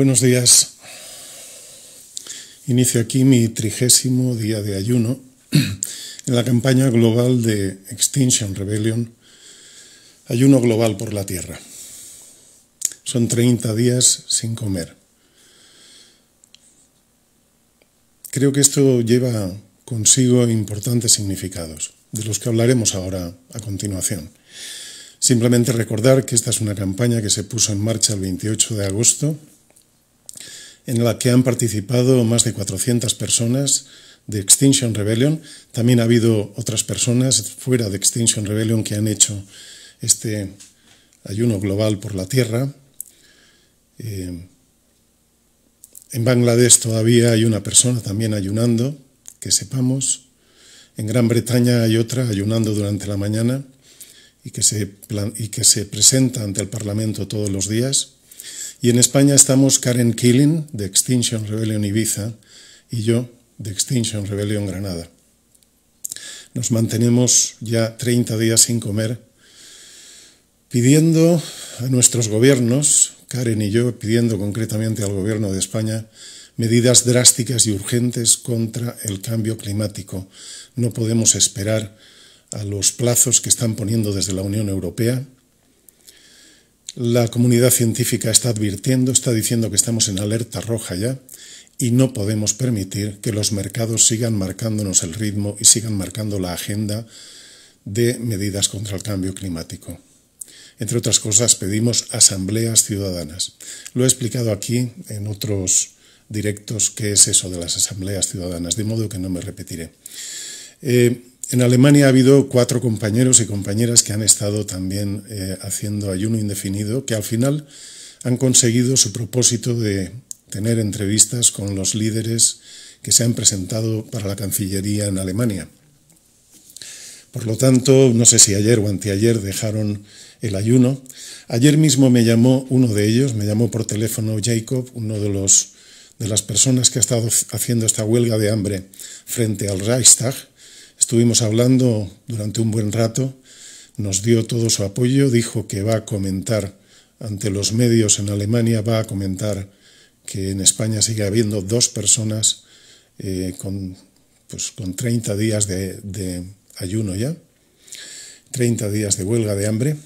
Buenos días. Inicio aquí mi trigésimo día de ayuno en la campaña global de Extinction Rebellion, Ayuno Global por la Tierra. Son 30 días sin comer. Creo que esto lleva consigo importantes significados, de los que hablaremos ahora a continuación. Simplemente recordar que esta es una campaña que se puso en marcha el 28 de agosto en la que han participado más de 400 personas de Extinction Rebellion. También ha habido otras personas fuera de Extinction Rebellion que han hecho este ayuno global por la Tierra. Eh, en Bangladesh todavía hay una persona también ayunando, que sepamos. En Gran Bretaña hay otra ayunando durante la mañana se, y que se presenta ante el Parlamento todos los días. Y en España estamos Karen Killing, de Extinction Rebellion Ibiza, y yo, de Extinction Rebellion Granada. Nos mantenemos ya 30 días sin comer, pidiendo a nuestros gobiernos, Karen y yo, pidiendo concretamente al gobierno de España, medidas drásticas y urgentes contra el cambio climático. No podemos esperar a los plazos que están poniendo desde la Unión Europea la comunidad científica está advirtiendo, está diciendo que estamos en alerta roja ya y no podemos permitir que los mercados sigan marcándonos el ritmo y sigan marcando la agenda de medidas contra el cambio climático. Entre otras cosas, pedimos asambleas ciudadanas. Lo he explicado aquí en otros directos qué es eso de las asambleas ciudadanas, de modo que no me repetiré. Eh, en Alemania ha habido cuatro compañeros y compañeras que han estado también eh, haciendo ayuno indefinido, que al final han conseguido su propósito de tener entrevistas con los líderes que se han presentado para la Cancillería en Alemania. Por lo tanto, no sé si ayer o anteayer dejaron el ayuno. Ayer mismo me llamó uno de ellos, me llamó por teléfono Jacob, uno de los de las personas que ha estado haciendo esta huelga de hambre frente al Reichstag Estuvimos hablando durante un buen rato, nos dio todo su apoyo, dijo que va a comentar ante los medios en Alemania, va a comentar que en España sigue habiendo dos personas eh, con, 30 pues, días de, ayuno ya, 30 días de huelga de hambre.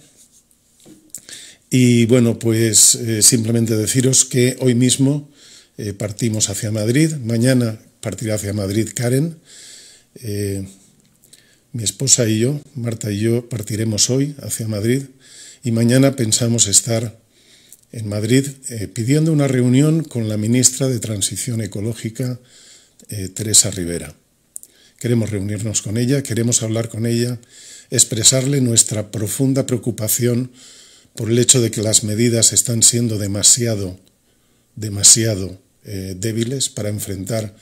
Y bueno, pues eh, simplemente deciros que hoy mismo eh, partimos hacia Madrid, mañana partirá hacia Madrid Karen. Mi esposa y yo, Marta y yo, partiremos hoy hacia Madrid y mañana pensamos estar en Madrid eh, pidiendo una reunión con la ministra de Transición Ecológica, eh, Teresa Rivera. Queremos reunirnos con ella, queremos hablar con ella, expresarle nuestra profunda preocupación por el hecho de que las medidas están siendo demasiado, demasiado eh, débiles para enfrentar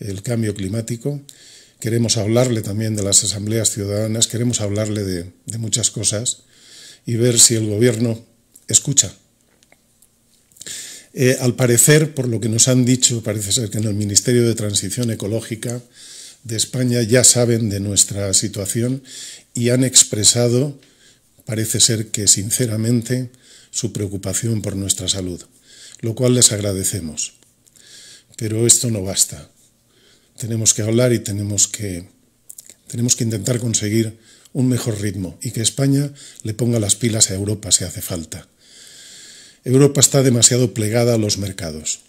el cambio climático queremos hablarle también de las asambleas ciudadanas, queremos hablarle de, muchas cosas y ver si el gobierno escucha. Eh, al parecer, por lo que nos han dicho, parece ser que en el Ministerio de Transición Ecológica de España ya saben de nuestra situación y han expresado, parece ser que sinceramente, su preocupación por nuestra salud, lo cual les agradecemos. Pero esto no basta tenemos que hablar y tenemos que, tenemos que intentar conseguir un mejor ritmo y que España le ponga las pilas a Europa si hace falta. Europa está demasiado plegada a los mercados.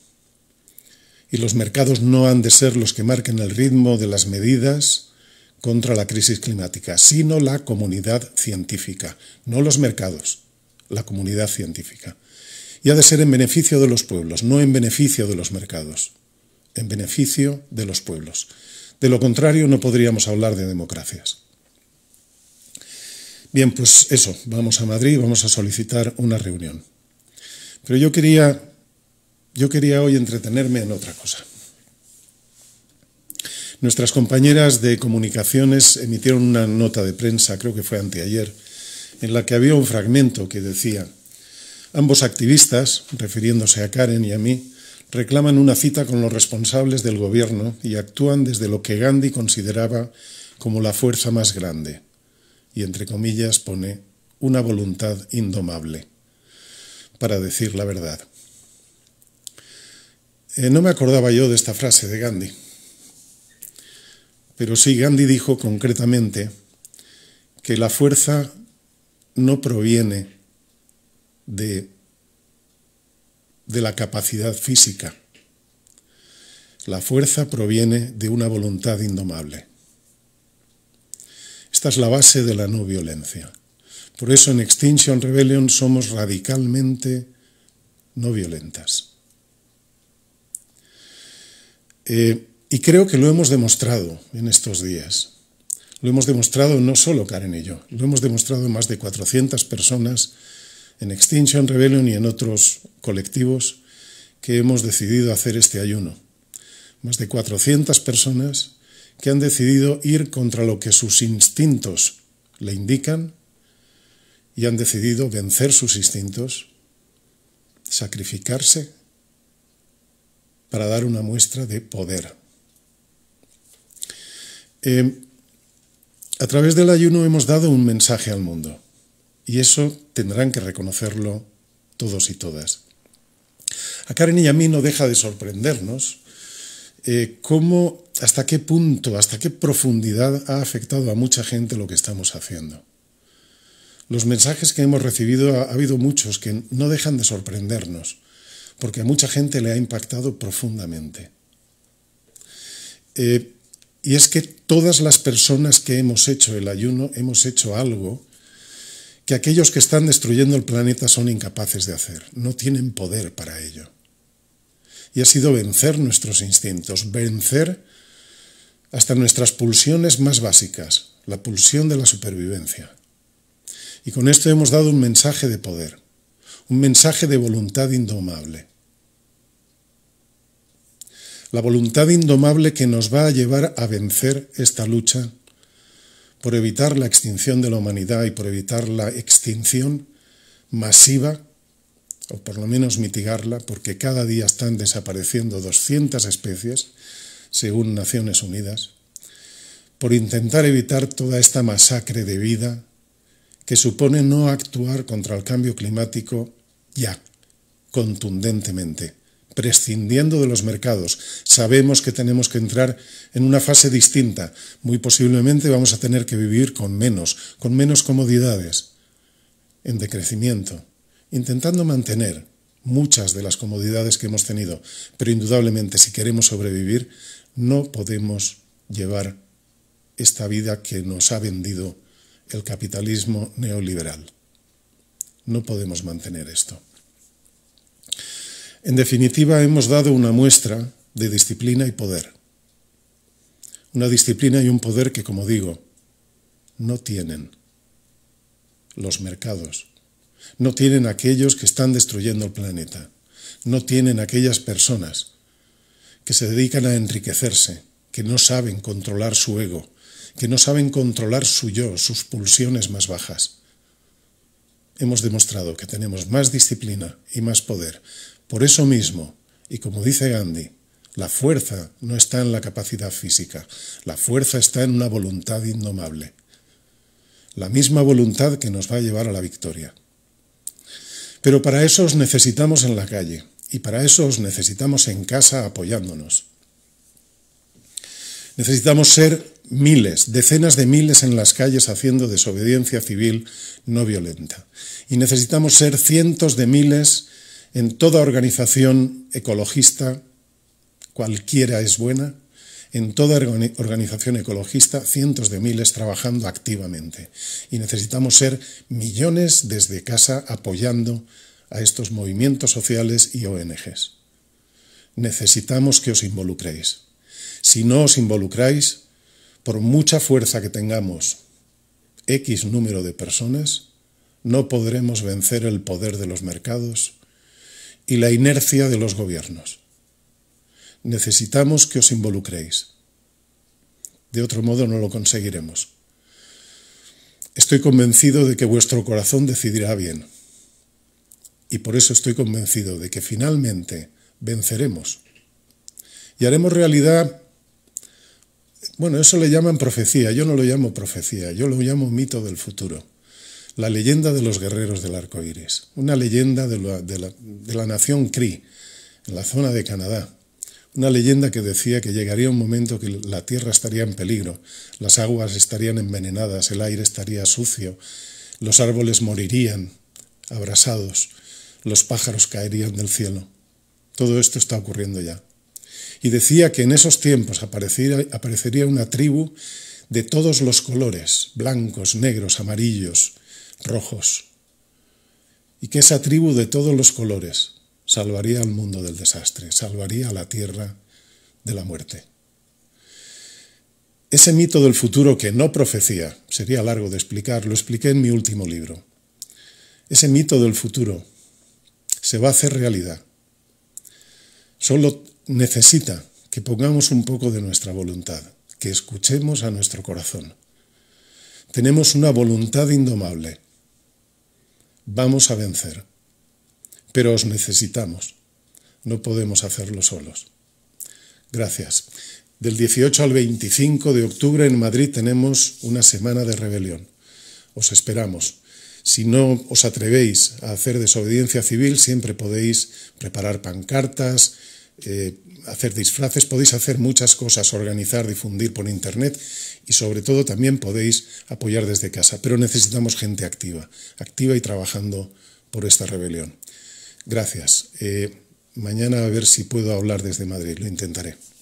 Y los mercados no han de ser los que marquen el ritmo de las medidas contra la crisis climática, sino la comunidad científica, no los mercados, la comunidad científica. Y ha de ser en beneficio de los pueblos, no en beneficio de los mercados en beneficio de los pueblos. De lo contrario, no podríamos hablar de democracias. Bien, pues eso, vamos a Madrid, vamos a solicitar una reunión. Pero yo quería, yo quería hoy entretenerme en otra cosa. Nuestras compañeras de comunicaciones emitieron una nota de prensa, creo que fue anteayer, en la que había un fragmento que decía, ambos activistas, refiriéndose a Karen y a mí, reclaman una cita con los responsables del gobierno y actúan desde lo que Gandhi consideraba como la fuerza más grande, y entre comillas pone una voluntad indomable, para decir la verdad. Eh, no me acordaba yo de esta frase de Gandhi, pero sí Gandhi dijo concretamente que la fuerza no proviene de de la capacidad física. La fuerza proviene de una voluntad indomable. Esta es la base de la no violencia. Por eso en Extinction Rebellion somos radicalmente no violentas. Eh, y creo que lo hemos demostrado en estos días. Lo hemos demostrado no solo Karen y yo, lo hemos demostrado más de 400 personas en Extinction Rebellion y en otros colectivos que hemos decidido hacer este ayuno. Más de 400 personas que han decidido ir contra lo que sus instintos le indican y han decidido vencer sus instintos, sacrificarse para dar una muestra de poder. Eh, a través del ayuno hemos dado un mensaje al mundo. Y eso tendrán que reconocerlo todos y todas. A Karen y a mí no deja de sorprendernos eh, cómo, hasta qué punto, hasta qué profundidad ha afectado a mucha gente lo que estamos haciendo. Los mensajes que hemos recibido ha, habido muchos que no dejan de sorprendernos, porque a mucha gente le ha impactado profundamente. Eh, y es que todas las personas que hemos hecho el ayuno hemos hecho algo que aquellos que están destruyendo el planeta son incapaces de hacer, no tienen poder para ello. Y ha sido vencer nuestros instintos, vencer hasta nuestras pulsiones más básicas, la pulsión de la supervivencia. Y con esto hemos dado un mensaje de poder, un mensaje de voluntad indomable. La voluntad indomable que nos va a llevar a vencer esta lucha por evitar la extinción de la humanidad y por evitar la extinción masiva, o por lo menos mitigarla, porque cada día están desapareciendo 200 especies, según Naciones Unidas, por intentar evitar toda esta masacre de vida que supone no actuar contra el cambio climático ya, contundentemente prescindiendo de los mercados. Sabemos que tenemos que entrar en una fase distinta. Muy posiblemente vamos a tener que vivir con menos, con menos comodidades, en decrecimiento, intentando mantener muchas de las comodidades que hemos tenido. Pero indudablemente, si queremos sobrevivir, no podemos llevar esta vida que nos ha vendido el capitalismo neoliberal. No podemos mantener esto. En definitiva, hemos dado una muestra de disciplina y poder. Una disciplina y un poder que, como digo, no tienen los mercados, no tienen aquellos que están destruyendo el planeta, no tienen aquellas personas que se dedican a enriquecerse, que no saben controlar su ego, que no saben controlar su yo, sus pulsiones más bajas. Hemos demostrado que tenemos más disciplina y más poder por eso mismo, y como dice Gandhi, la fuerza no está en la capacidad física, la fuerza está en una voluntad indomable. La misma voluntad que nos va a llevar a la victoria. Pero para eso os necesitamos en la calle y para eso os necesitamos en casa apoyándonos. Necesitamos ser miles, decenas de miles en las calles haciendo desobediencia civil no violenta. Y necesitamos ser cientos de miles en toda organización ecologista, cualquiera es buena, en toda organización ecologista, cientos de miles trabajando activamente. Y necesitamos ser millones desde casa apoyando a estos movimientos sociales y ONGs. Necesitamos que os involucréis. Si no os involucráis, por mucha fuerza que tengamos X número de personas, no podremos vencer el poder de los mercados, y la inercia de los gobiernos. Necesitamos que os involucréis. De otro modo no lo conseguiremos. Estoy convencido de que vuestro corazón decidirá bien. Y por eso estoy convencido de que finalmente venceremos. Y haremos realidad, bueno, eso le llaman profecía, yo no lo llamo profecía, yo lo llamo mito del futuro la leyenda de los guerreros del arco iris, una leyenda de la, nación Cree, en la zona de Canadá, una leyenda que decía que llegaría un momento que la tierra estaría en peligro, las aguas estarían envenenadas, el aire estaría sucio, los árboles morirían abrasados, los pájaros caerían del cielo. Todo esto está ocurriendo ya. Y decía que en esos tiempos aparecería una tribu de todos los colores, blancos, negros, amarillos, rojos, y que esa tribu de todos los colores salvaría al mundo del desastre, salvaría a la tierra de la muerte. Ese mito del futuro que no profecía, sería largo de explicar, lo expliqué en mi último libro. Ese mito del futuro se va a hacer realidad. Solo necesita que pongamos un poco de nuestra voluntad, que escuchemos a nuestro corazón. Tenemos una voluntad indomable, Vamos a vencer. Pero os necesitamos. No podemos hacerlo solos. Gracias. Del 18 al 25 de octubre en Madrid tenemos una semana de rebelión. Os esperamos. Si no os atrevéis a hacer desobediencia civil, siempre podéis preparar pancartas, eh, hacer disfraces, podéis hacer muchas cosas, organizar, difundir por Internet y sobre todo también podéis apoyar desde casa. Pero necesitamos gente activa, activa y trabajando por esta rebelión. Gracias. Eh, mañana a ver si puedo hablar desde Madrid, lo intentaré.